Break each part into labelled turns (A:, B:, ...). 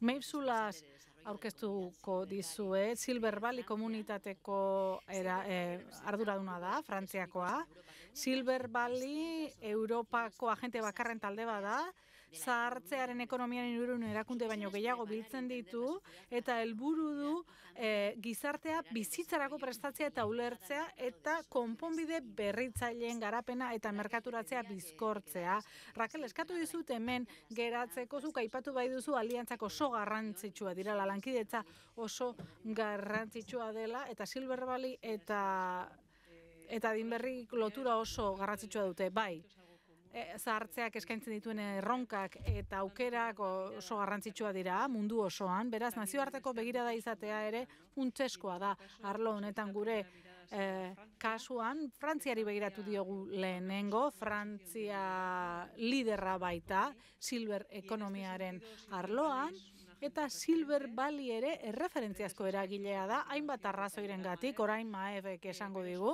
A: Meipzulaz aurkeztuko dizue, Silver Valley komunitateko era, eh, arduraduna da, frantziakoa. Silver Valley, Europako agente bakarren talde da, zahartzearen ekonomian urun erakunde baino gehiago biltzen ditu eta helburu du eh, gizartea bizitzarako prestatzea eta ulertzea eta konponbide berritzaileen garapena eta merkaturatzea bizkortzea. Raquel, eskatu dizut hemen geratzeko zuk aipatu bai duzu aliantzak oso garrantzitsua dira, la lankidetza oso garrantzitsua dela eta Silver Valley eta eta dinberrik lotura oso garrantzitsua dute, bai sartzeak e, eskaintzen dituen erronkak eta aukerak oso garrantzitsua dira mundu osoan, beraz nazioarteko begirada izatea ere untzeskoa da. Arlo honetan gure e, kasuan Frantziari begiratu diogu lehenengo, Frantzia liderra baita silver ekonomiaren arloan eta Silver Valley ere erreferentziazko eragilea da, hainbat arrazoiren gatik, orain maebek esango digu,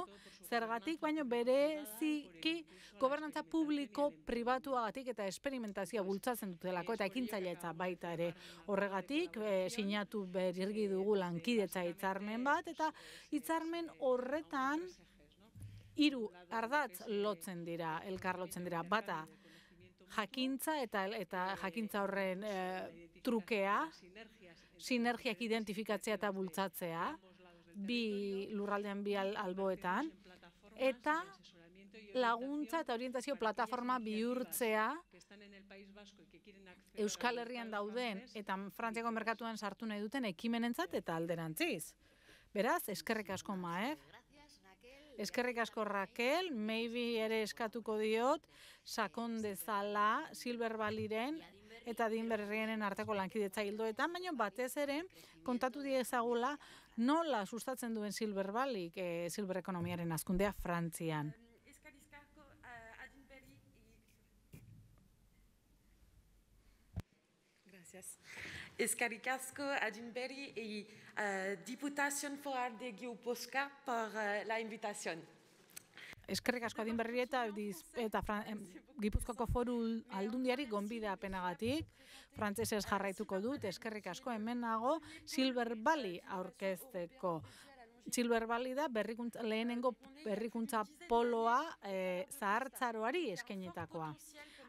A: zergatik, baino bere ziki gobernantza publiko pribatua gatik eta esperimentazia bultzatzen dutelako, eta ekintzaileitza baita ere horregatik, e, sinatu berirgi dugu lankidetza hitzarmen bat, eta hitzarmen horretan, hiru ardatz lotzen dira, elkar lotzen dira, bata, jakintza eta eta jakintza horren eh, trukea sinergiak identifikatzea eta bultzatzea bi lurraldean bi alboetan eta laguntza eta orientazio plataforma bihurtzea Euskal Herrian dauden eta Frantziako merkatuan sartu nahi duten ekimenentzat eta alderantziz. Beraz, eskerrik asko maer, Eskerrik asko Raquel, maybe ere eskatuko diot sakon dezala Silver Valiren eta Dinberrienen arteko lankidetza hildoetan, baina batez ere kontatu diezagula nola sustatzen duen Silver Valley, eh, Silver Ekonomiaren azkundea Frantzian. gracias. asko, adin berri, e, uh, diputazion foral de Gipuzkoa por eh, la invitación. Eskerrik asko adin berri eta, diz, eta fran, Gipuzkoako foru aldundiari gonbide apenagatik, frantsesez jarraituko dut, eskerrik asko hemen nago Silver Valley aurkezteko. Silver Valley da berrikuntza, lehenengo berrikuntza poloa eh, zahartzaroari eskenetakoa.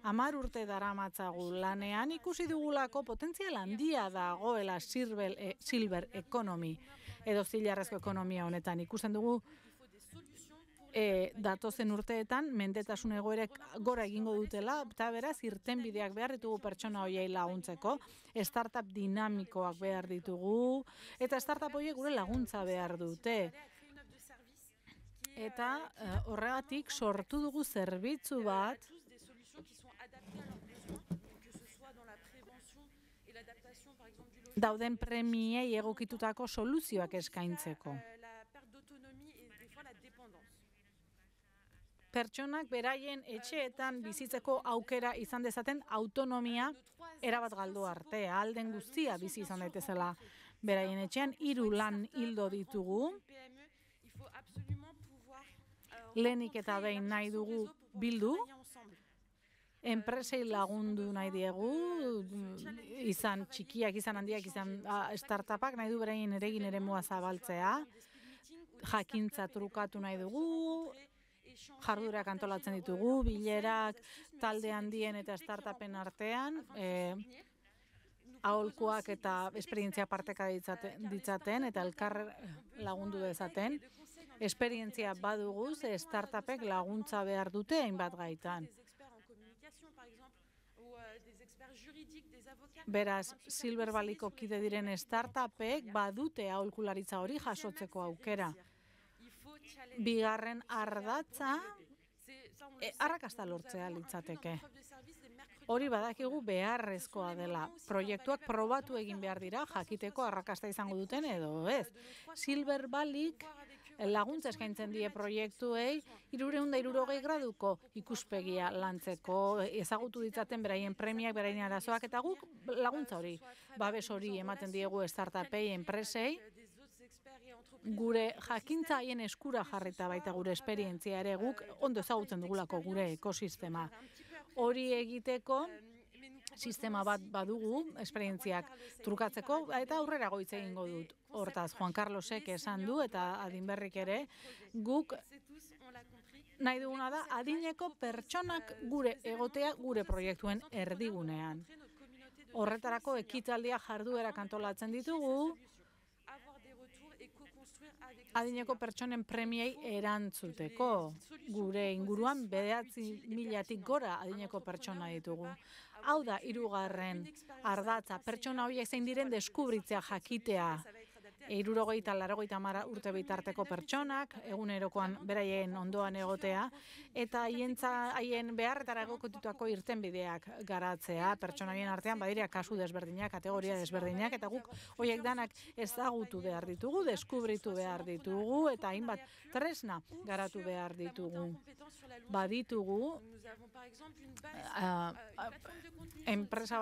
A: Amar urte dara matzagu lanean ikusi dugulako potentzial handia dagoela Silver e, eh, silber ekonomi. Edo zilarrezko ekonomia honetan ikusten dugu e, datozen urteetan mendetasun egoerek gora egingo dutela, eta beraz irtenbideak behar ditugu pertsona hoiei laguntzeko, startup dinamikoak behar ditugu, eta startup hoiek gure laguntza behar dute. Eta eh, horregatik sortu dugu zerbitzu bat, dauden premiei egokitutako soluzioak eskaintzeko. Pertsonak beraien etxeetan bizitzeko aukera izan dezaten autonomia erabat galdu arte, alden guztia bizi izan daitezela beraien etxean hiru lan hildo ditugu. Lenik eta behin nahi dugu bildu enpresei lagundu nahi diegu, izan txikiak, izan handiak, izan ah, startupak nahi du berein eregin ere moa zabaltzea, jakintza trukatu nahi dugu, jardurak antolatzen ditugu, bilerak, talde handien eta startupen artean, eh, aholkuak eta esperientzia parteka ditzaten, eta elkar lagundu dezaten, esperientzia baduguz startupek laguntza behar dute hainbat gaitan. Beraz, Valleyko kide diren startupek badute aholkularitza hori jasotzeko aukera. Bigarren ardatza e, arrakasta lortzea litzateke. Hori badakigu beharrezkoa dela. Proiektuak probatu egin behar dira jakiteko arrakasta izango duten edo ez. Silberbalik laguntza eskaintzen die proiektuei irureun da irurogei graduko ikuspegia lantzeko ezagutu ditzaten beraien premiak, beraien arazoak eta guk laguntza hori babes hori ematen diegu startupei enpresei gure jakintza haien eskura jarreta baita gure esperientzia ere guk ondo ezagutzen dugulako gure ekosistema hori egiteko sistema bat badugu esperientziak trukatzeko eta aurrera goitze egingo dut. Hortaz, Juan Carlosek esan du eta adinberrik ere guk nahi duguna da adineko pertsonak gure egotea gure proiektuen erdigunean. Horretarako ekitaldia jarduera kantolatzen ditugu, adineko pertsonen premiei erantzuteko. Gure inguruan bedeatzi milatik gora adineko pertsona ditugu. Hau da, irugarren, ardatza, pertsona horiek zein diren deskubritzea jakitea irurogeita larogeita mara urte bitarteko pertsonak, egunerokoan beraien ondoan egotea, eta hientza haien beharretara egokotituako irtenbideak garatzea, pertsonaien artean badirea kasu desberdinak, kategoria desberdinak, eta guk hoiek danak ezagutu behar ditugu, deskubritu behar ditugu, eta hainbat tresna garatu behar ditugu. Baditugu, eh, eh, enpresa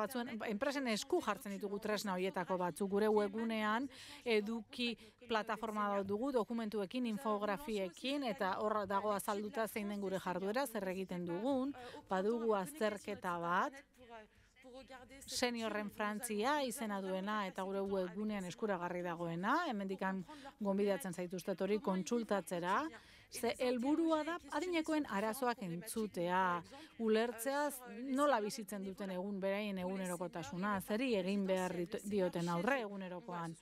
A: enpresen esku jartzen ditugu tresna hoietako batzuk, gure webunean, edu eduki plataforma bat dugu dokumentuekin, infografiekin eta hor dago azalduta zein den gure jarduera zer egiten dugun, badugu azterketa bat, seniorren frantzia izena duena eta gure webgunean eskuragarri dagoena, hemendikan gonbidatzen zaituztet hori kontsultatzera, Ze helburua da adinekoen arazoak entzutea, ulertzeaz, nola bizitzen duten egun beraien egunerokotasuna, zeri egin behar dioten aurre egunerokoan.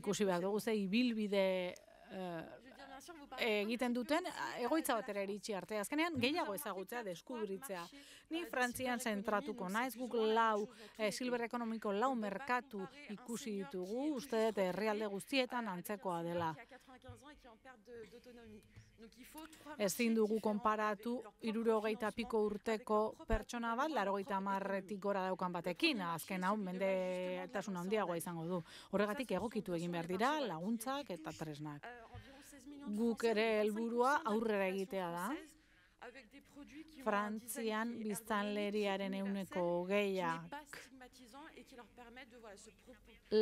A: Ikusi behar dugu ze ibilbide eh, egiten duten egoitza batera iritsi arte. Azkenean gehiago ezagutzea deskubritzea. Ni Frantzian zentratuko naiz guk lau silver ekonomiko lau merkatu ikusi ditugu, uste dut herrialde guztietan antzekoa dela. Ezin dugu konparatu irurogeita piko urteko pertsona bat, larogeita marretik gora daukan batekin, azken hau, mende etasun handiagoa izango du. Horregatik egokitu egin behar dira, laguntzak eta tresnak. Guk ere helburua aurrera egitea da. Frantzian biztanleriaren euneko gehiak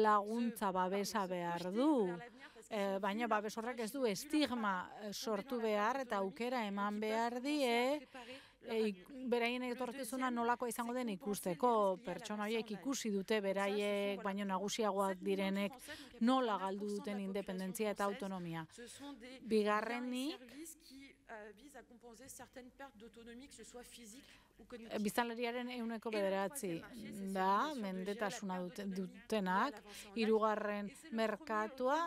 A: laguntza babesa behar du. Eh, baina babes horrek ez du estigma eh, sortu behar eta aukera eman behar die eh, e, beraien etorkizuna nolako izango den ikusteko pertsona horiek ikusi dute beraiek baina nagusiagoak direnek nola galdu duten independentzia eta autonomia bigarrenik Bizanleriaren euneko bederatzi da, mendetasuna dutenak, irugarren merkatua,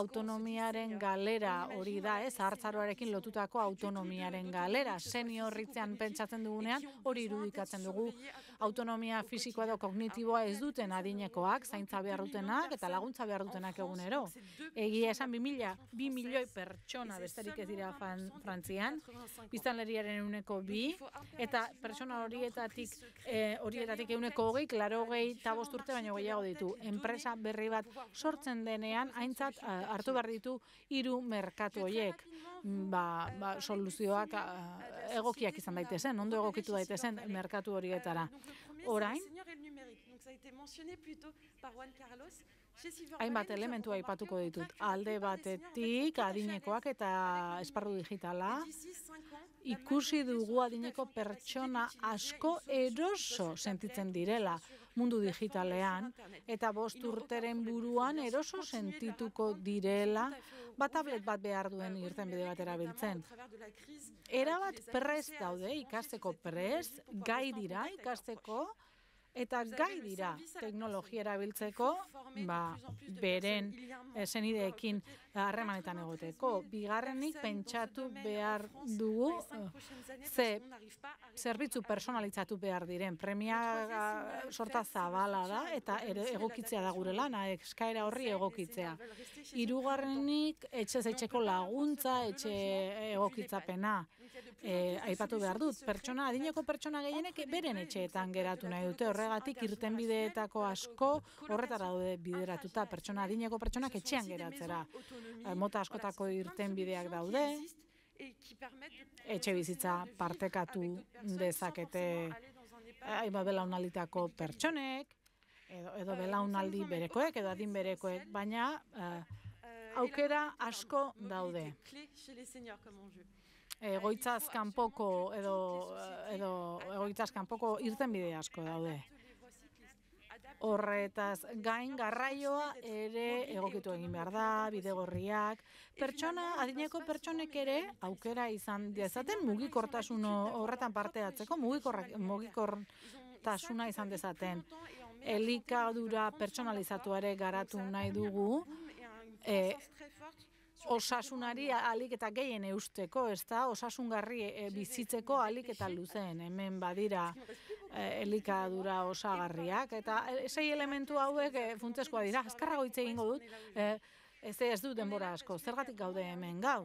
A: autonomiaren galera hori da, ez, hartzaroarekin lotutako autonomiaren galera. seniorritzean horritzean pentsatzen dugunean, hori irudikatzen dugu, autonomia fisikoa edo kognitiboa ez duten adinekoak, zaintza behar dutenak eta laguntza behar dutenak egunero. Egia esan 2000, 2 milioi pertsona besterik ez dira fan, frantzian, biztanleriaren uneko bi, eta pertsona horietatik e, horietatik euneko hogei, klaro hogei, tabost urte baino gehiago ditu. Enpresa berri bat sortzen denean, haintzat eh, hartu behar ditu hiru merkatu horiek. Ba, ba, soluzioak eh, egokiak izan daitezen, ondo egokitu daitezen merkatu horietara. orain. Le Seigneur et le numérique. Donc ça a été mentionné plus tôt par Juan Carlos. hainbat elementu aipatuko ditut. Alde batetik adinekoak eta esparru digitala ikusi dugu adineko pertsona asko eroso sentitzen direla mundu digitalean eta bost urteren buruan eroso sentituko direla bat tablet bat behar duen irten bide bat erabiltzen. Erabat prest daude ikasteko prest, gai dira ikasteko, eta gai dira teknologia erabiltzeko, ba, beren zenideekin harremanetan egoteko. Bigarrenik pentsatu behar dugu, euh, zerbitzu personalitzatu behar diren, premia sorta zabala da, eta egokitzea da gure lana. eskaira horri egokitzea. Irugarrenik etxe etxeko laguntza, etxe egokitzapena, eh, Aipatu behar dut, pertsona, adineko pertsona gehienek beren etxeetan geratu nahi dute, horre horregatik irtenbideetako asko horretara daude bideratuta pertsona adineko pertsonak etxean geratzera. Eh, mota askotako irtenbideak daude, etxe bizitza partekatu dezakete eh, aiba belaunalditako pertsonek, edo, edo belaunaldi berekoek, edo adin berekoek, baina eh, aukera asko daude egoitzaz kanpoko edo edo egoitzaz kanpoko irten bide asko daude. Horretaz gain garraioa ere egokitu egin behar da, bidegorriak, pertsona adineko pertsonek ere aukera izan dezaten mugikortasun horretan parte hartzeko mugikor mugikortasuna izan dezaten. Elikadura pertsonalizatuare garatu nahi dugu. E, osasunari alik eta gehien eusteko, ez da, osasungarri eh, bizitzeko alik eta luzen, hemen badira eh, elikadura osagarriak, eta eh, sei elementu hauek funtzeskoa dira, azkarra goitze egingo dut, Ez ez du denbora asko, zergatik gaude hemen gau.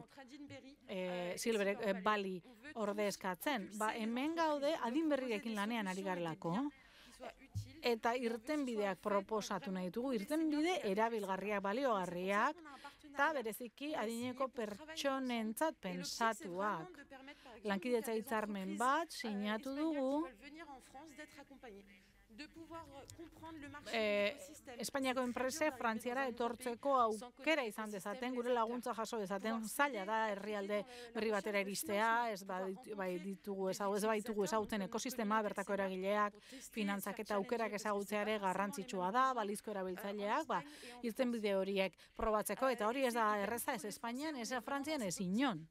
A: e, e, bali ordezkatzen. Ba, hemen gaude adin berriekin lanean ari garelako, eta irtenbideak proposatu nahi dugu, irtenbide erabilgarriak, balioagarriak, eta bereziki adineko pertsonentzat pensatuak. Lankidetza hitzarmen bat, sinatu dugu, de euh, eh, Espainiako enprese frantziara etortzeko aukera izan dezaten, gure laguntza jaso dezaten, zaila da herrialde euh, berri batera iristea, bai ez bai ditugu ezagut, ez bai ditugu ekosistema, bertako eragileak, finantzak eta aukerak ezagutzeare garrantzitsua da, balizko euh, erabiltzaileak, ba, irten bide horiek probatzeko, eta hori ez da erreza, ez Espainian, ez Frantzian, ez inon.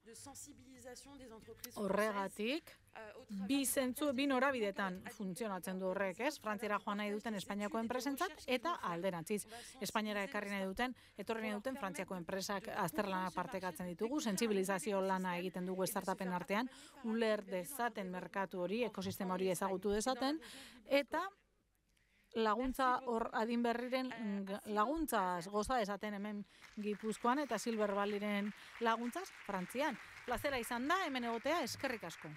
A: Horregatik, euh, bi zentzu bi norabidetan funtzionatzen du horrek, ez? Frantziara joan nahi duten Espainiako enpresentzat eta alderantziz. Espainiara ekarri nahi duten, etorri nahi duten Frantziako enpresak azterlana partekatzen ditugu, sensibilizazio lana egiten dugu estartapen artean, uler dezaten merkatu hori, ekosistema hori ezagutu dezaten, eta laguntza hor adin berriren euh, mm, laguntzaz goza esaten hemen Gipuzkoan eta Silver Valleyren laguntzaz Frantzian. Plazera izan da, hemen egotea, eskerrik asko.